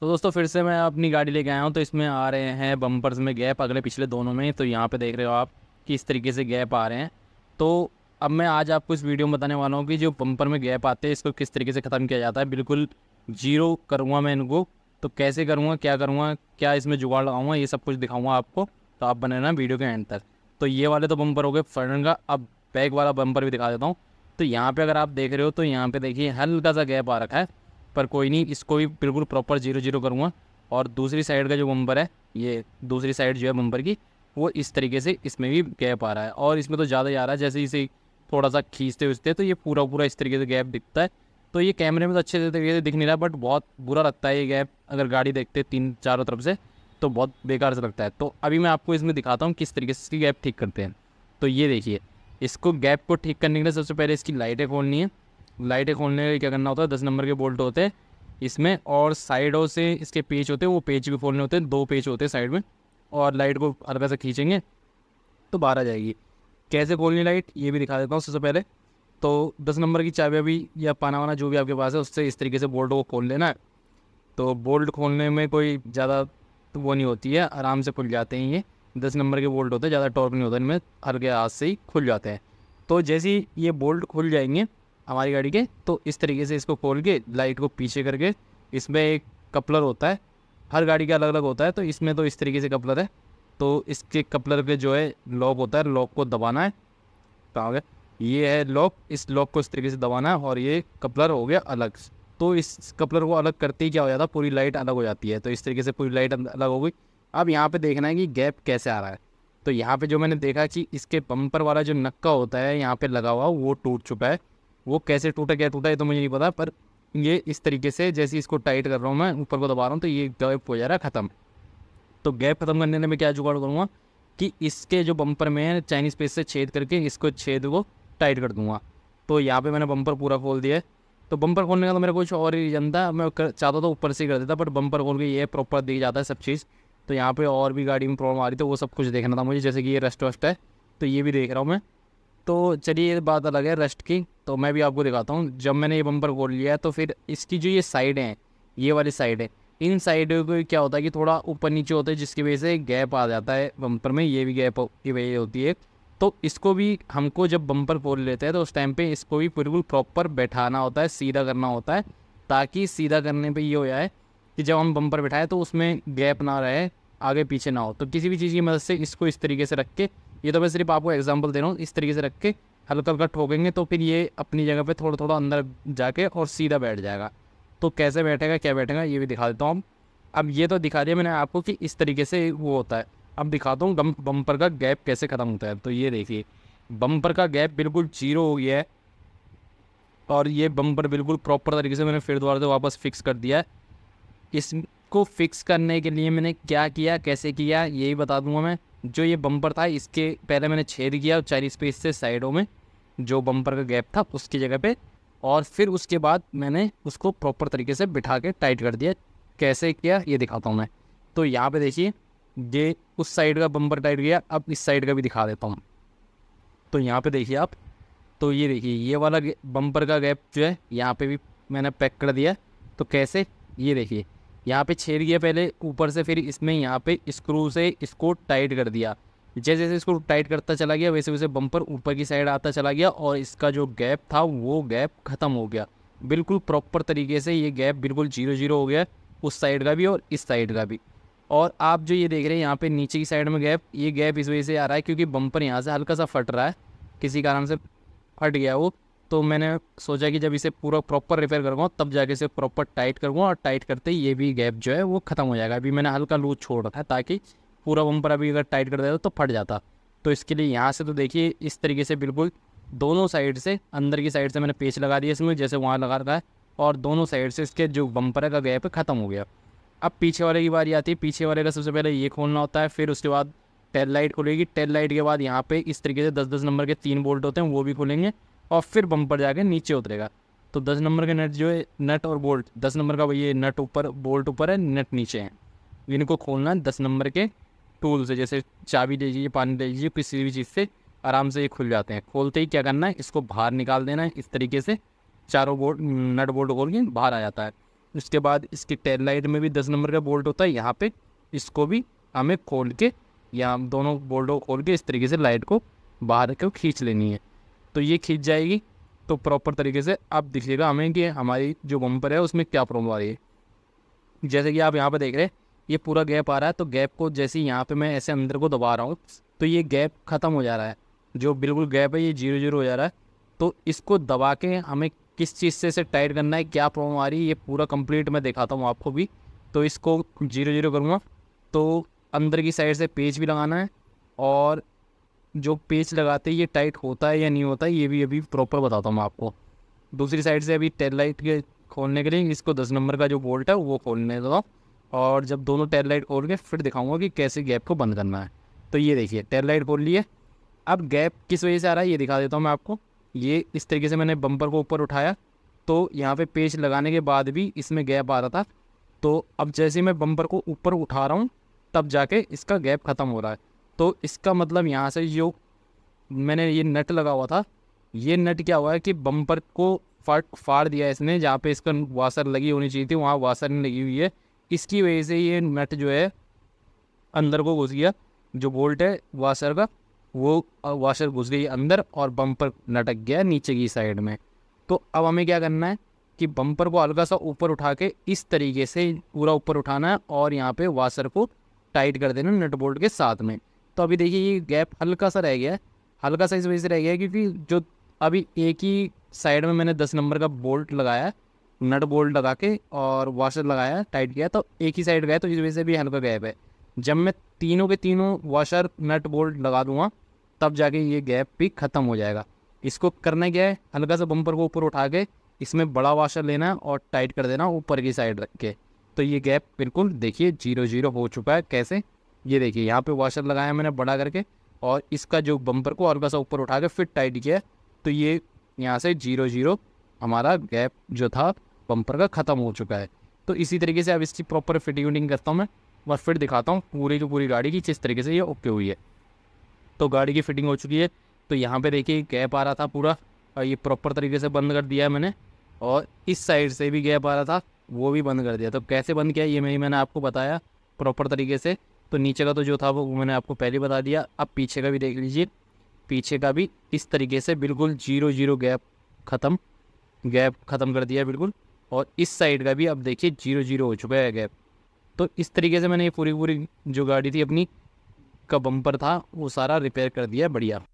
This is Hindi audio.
तो दोस्तों फिर से मैं अपनी गाड़ी लेके आया हूँ तो इसमें आ रहे हैं बम्पर्स में गैप अगले पिछले दोनों में तो यहाँ पे देख रहे हो आप कि इस तरीके से गैप आ रहे हैं तो अब मैं आज आपको इस वीडियो में बताने वाला हूँ कि जो बम्पर में गैप आते हैं इसको किस तरीके से ख़त्म किया जाता है बिल्कुल जीरो करूँगा मैं इनको तो कैसे करूँगा क्या करूँगा क्या इसमें जुगाड़ लगाऊँगा ये सब कुछ दिखाऊँगा आपको तो आप बने रहना वीडियो के एंड तक तो ये वाले तो बम्पर हो गए फ्रंट का अब बैक वाला बम्पर भी दिखा देता हूँ तो यहाँ पर अगर आप देख रहे हो तो यहाँ पर देखिए हल्का सा गैप आ रखा है पर कोई नहीं इसको भी बिल्कुल प्रॉपर जीरो जीरो करूँगा और दूसरी साइड का जो बम्पर है ये दूसरी साइड जो है बम्पर की वो इस तरीके से इसमें भी गैप आ रहा है और इसमें तो ज़्यादा ही आ रहा है जैसे इसे थोड़ा सा खींचते उचते तो ये पूरा पूरा इस तरीके से गैप दिखता है तो ये कैमरे में तो अच्छे तरीके से दिख नहीं रहा बट बहुत बुरा लगता है ये गैप अगर गाड़ी देखते तीन चारों तरफ से तो बहुत बेकार से लगता है तो अभी मैं आपको इसमें दिखाता हूँ किस तरीके से इसकी गैप ठीक करते हैं तो ये देखिए इसको गैप को ठीक करने के लिए सबसे पहले इसकी लाइटें खोलनी है लाइटें खोलने के क्या करना होता है दस नंबर के बोल्ट होते हैं इसमें और साइडों से इसके पेच होते हैं वो पेच भी खोलने होते हैं दो पेच होते हैं साइड में और लाइट को हल्का सा खींचेंगे तो बाहर आ जाएगी कैसे खोलनी लाइट ये भी दिखा देता हूँ सबसे पहले तो दस नंबर की चाबी भी या पाना वाना जो भी आपके पास है उससे इस तरीके से बोल्ट को खोल लेना है तो बोल्ट खोलने में कोई ज़्यादा तो वो नहीं होती है आराम से खुल जाते हैं ये दस नंबर के बोल्ट होते हैं ज़्यादा टॉर्क नहीं होता इनमें हल्के हाथ से ही खुल जाते हैं तो जैसे ही ये बोल्ट खुल जाएंगे हमारी गाड़ी के तो इस तरीके से इसको खोल के लाइट को पीछे करके इसमें एक कपलर होता है हर गाड़ी का अलग अलग होता है तो इसमें तो इस तरीके से कपलर है तो इसके कपलर पे जो है लॉक होता है लॉक को दबाना है कहाँ गया ये है लॉक इस लॉक को इस तरीके से दबाना है और ये कपलर हो गया अलग तो इस कपलर को अलग करते ही क्या हो जाता है पूरी लाइट अलग हो जाती है तो इस तरीके से पूरी लाइट अलग हो गई अब यहाँ पे देखना है कि गैप कैसे आ रहा है तो यहाँ पे जो मैंने देखा कि इसके बम्पर वाला जो नक्का होता है यहाँ पे लगा हुआ वो टूट चुका है वो कैसे टूटा क्या टूटा ये तो मुझे नहीं पता पर ये इस तरीके से जैसे इसको टाइट कर रहा हूँ मैं ऊपर को दबा रहा हूँ तो ये गैप हो जा रहा है ख़त्म तो गैप ख़त्म करने में क्या जुगाड़ करूँगा कि इसके जो बम्पर में है चाइनीज़ पेज से छेद करके इसको छेद को टाइट कर दूँगा तो यहाँ पर मैंने बम्पर पूरा खोल दिया है तो बम्पर खोलने का तो मेरा कुछ और ही रीज़न था मैं कर चाहता तो ऊपर से ही कर देता बट बम्पर खोल के ये प्रॉपर दिख जाता है सब चीज़ तो यहाँ पे और भी गाड़ी में प्रॉब्लम आ रही थी वो सब कुछ देखना था मुझे जैसे कि ये रेस्ट वेस्ट है तो ये भी देख रहा हूँ मैं तो चलिए ये बात अलग है रेस्ट की तो मैं भी आपको दिखाता हूँ जब मैंने ये बम्पर खोल लिया है तो फिर इसकी जो ये साइड हैं ये वाली साइड है इन साइड को क्या होता है कि थोड़ा ऊपर नीचे होता है जिसकी वजह से गैप आ जाता है बम्पर में ये भी गैप की वजह होती है तो इसको भी हमको जब बम्पर खोल लेते हैं तो उस टाइम पर इसको भी बिल्कुल प्रॉपर बैठाना होता है सीधा करना होता है ताकि सीधा करने पर ये हो जाए कि जब हम बम्पर बैठाएं तो उसमें गैप ना रहे आगे पीछे ना हो तो किसी भी चीज़ की मदद से इसको इस तरीके से रख के ये तो मैं सिर्फ आपको एग्जाम्पल दे रहा हूँ इस तरीके से रख के हल्का हल्का ठोकेंगे तो फिर ये अपनी जगह पे थोड़ा थोड़ा अंदर जाके और सीधा बैठ जाएगा तो कैसे बैठेगा क्या बैठेगा ये भी दिखा देता हूँ अब ये तो दिखा दिया मैंने आपको कि इस तरीके से वो होता है अब दिखाता हूँ बम्पर का गैप कैसे ख़त्म होता है तो ये देखिए बम्पर का गैप बिल्कुल जीरो हो गया है और ये बम्पर बिल्कुल प्रॉपर तरीके से मैंने फिर दोबारा से वापस फिक्स कर दिया है इसको फिक्स करने के लिए मैंने क्या किया कैसे किया यही बता दूंगा मैं जो ये बम्पर था इसके पहले मैंने छेद किया चार स्पेस से साइडों में जो बम्पर का गैप था उसकी जगह पे और फिर उसके बाद मैंने उसको प्रॉपर तरीके से बिठा के टाइट कर दिया कैसे किया ये दिखाता हूँ मैं तो यहाँ पे देखिए ये उस साइड का बम्पर टाइट गया अब इस साइड का भी दिखा देता हूँ तो यहाँ पे देखिए आप तो ये देखिए ये वाला बम्पर का गैप जो है यहाँ पे भी मैंने पैक कर दिया तो कैसे ये देखिए यहाँ पे छेद किया पहले ऊपर से फिर इसमें यहाँ पे स्क्रू से इसको टाइट कर दिया जैसे जैसे इसको टाइट करता चला गया वैसे वैसे बम्पर ऊपर की साइड आता चला गया और इसका जो गैप था वो गैप ख़त्म हो गया बिल्कुल प्रॉपर तरीके से ये गैप बिल्कुल जीरो जीरो हो गया उस साइड का भी और इस साइड का भी और आप जो ये देख रहे हैं यहाँ पे नीचे की साइड में गैप ये गैप इस वजह से आ रहा है क्योंकि बम्पर यहाँ से हल्का सा फट रहा है किसी कारण से फट गया वो तो मैंने सोचा कि जब इसे पूरा प्रॉपर रिपेयर करूँगा तब जाके इसे प्रॉपर टाइट करूँगा और टाइट करते ही ये भी गैप जो है वो ख़त्म हो जाएगा अभी मैंने हल्का लूज छोड़ रखा है ताकि पूरा बम्पर अभी अगर टाइट कर देता तो फट जाता तो इसके लिए यहाँ से तो देखिए इस तरीके से बिल्कुल दोनों साइड से अंदर की साइड से मैंने पेच लगा दिया इसमें जैसे वहाँ लगा रखा है और दोनों साइड से इसके जो बम्पर का गैप है ख़त्म हो गया अब पीछे वाले की बारी आती है पीछे वाले का सबसे पहले ये खोलना होता है फिर उसके बाद टेल लाइट खुलेगी टेल लाइट के बाद यहाँ पे इस तरीके से दस दस नंबर के तीन बोल्ट होते हैं वो भी खुलेंगे और फिर बम्पर जाके नीचे उतरेगा तो दस नंबर के नट जो है नट और बोल्ट दस नंबर का वही नट ऊपर बोल्ट ऊपर है नट नीचे है इनको खोलना है दस नंबर के टूल से जैसे चाबी ले लीजिए पानी ले लीजिए किसी भी चीज़ से आराम से ये खुल जाते हैं खोलते ही क्या करना है इसको बाहर निकाल देना है इस तरीके से चारों बोल्ट नट बोल्ट खोल के बाहर आ जाता है उसके बाद इसके टेल लाइट में भी दस नंबर का बोल्ट होता है यहाँ पे इसको भी हमें खोल के यहाँ दोनों बोल्टों को खोल के इस तरीके से लाइट को बाहर को खींच लेनी है तो ये खींच जाएगी तो प्रॉपर तरीके से आप दिखिएगा हमें कि हमारी जो बम्पर है उसमें क्या प्रॉब्लम आ रही है जैसे कि आप यहाँ पर देख रहे हैं ये पूरा गैप आ रहा है तो गैप को जैसे यहाँ पर मैं ऐसे अंदर को दबा रहा हूँ तो ये गैप ख़त्म हो जा रहा है जो बिल्कुल गैप है ये जीरो जीरो हो जा रहा है तो इसको दबा के हमें किस चीज़ से इसे टाइट करना है क्या प्रॉब्लम आ रही है ये पूरा कंप्लीट मैं दिखाता हूँ आपको भी तो इसको जीरो जीरो करूँगा तो अंदर की साइड से पेज भी लगाना है और जो पेच लगाते हैं ये टाइट होता है या नहीं होता है ये भी अभी प्रॉपर बताता हूँ मैं आपको दूसरी साइड से अभी टेल लाइट के खोलने के लिए इसको दस नंबर का जो बोल्ट है वो खोलने दो और जब दोनों टेल लाइट खोल के फिर दिखाऊंगा कि कैसे गैप को बंद करना है तो ये देखिए टेल लाइट खोल लिए अब गैप किस वजह से आ रहा है ये दिखा देता हूँ मैं आपको ये इस तरीके से मैंने बम्पर को ऊपर उठाया तो यहाँ पर पेच लगाने के बाद भी इसमें गैप आ रहा था तो अब जैसे मैं बम्पर को ऊपर उठा रहा हूँ तब जाके इसका गैप ख़त्म हो रहा है तो इसका मतलब यहाँ से जो मैंने ये नट लगा हुआ था ये नट क्या हुआ है कि बम्पर को फाड़ फाड़ दिया इसने जहाँ पे इसका वासर लगी होनी चाहिए थी वहाँ वासर नहीं लगी हुई है इसकी वजह से ये नट जो है अंदर को घुस गया जो बोल्ट है वाशर का वो वाशर घुस गई अंदर और बम्पर लटक गया नीचे की साइड में तो अब हमें क्या करना है कि बम्पर को हल्का सा ऊपर उठा के इस तरीके से पूरा ऊपर उठाना है और यहाँ पे वाशर को टाइट कर देना नट बोल्ट के साथ में तो अभी देखिए ये गैप हल्का सा रह गया है हल्का सा इस वजह से रह गया है क्योंकि जो अभी एक ही साइड में मैंने दस नंबर का बोल्ट लगाया है नट बोल्ट लगा के और वाशर लगाया टाइट किया तो एक ही साइड गया तो इस वजह से भी हल्का गैप है जब मैं तीनों के तीनों वाशर नट बोल्ट लगा दूंगा तब जाके ये गैप भी ख़त्म हो जाएगा इसको करना क्या है हल्का सा बम्पर को ऊपर उठा के इसमें बड़ा वाशर लेना है और टाइट कर देना ऊपर की साइड रख के तो ये गैप बिल्कुल देखिए जीरो जीरो हो चुका है कैसे ये देखिए यहाँ पे वॉशर लगाया मैंने बड़ा करके और इसका जो बम्पर को हल्का सा ऊपर उठा के फिट टाइट किया तो ये यहाँ से जीरो जीरो हमारा गैप जो था बम्पर का ख़त्म हो चुका है तो इसी तरीके से अब इसकी प्रॉपर फिटिंग करता हूँ मैं और फिर दिखाता हूँ पूरी की पूरी गाड़ी की किस तरीके से ये ओके हुई है तो गाड़ी की फिटिंग हो चुकी है तो यहाँ पे देखिए गैप आ रहा था पूरा और ये प्रॉपर तरीके से बंद कर दिया है मैंने और इस साइड से भी गैप आ रहा था वो भी बंद कर दिया तो कैसे बंद किया ये मैं मैंने आपको बताया प्रॉपर तरीके से तो नीचे का तो जो था वो मैंने आपको पहले बता दिया अब पीछे का भी देख लीजिए पीछे का भी इस तरीके से बिल्कुल जीरो जीरो गैप ख़त्म गैप ख़त्म कर दिया बिल्कुल और इस साइड का भी अब देखिए जीरो जीरो हो चुका है गैप तो इस तरीके से मैंने ये पूरी पूरी जो गाड़ी थी अपनी का बम्पर था वो सारा रिपेयर कर दिया बढ़िया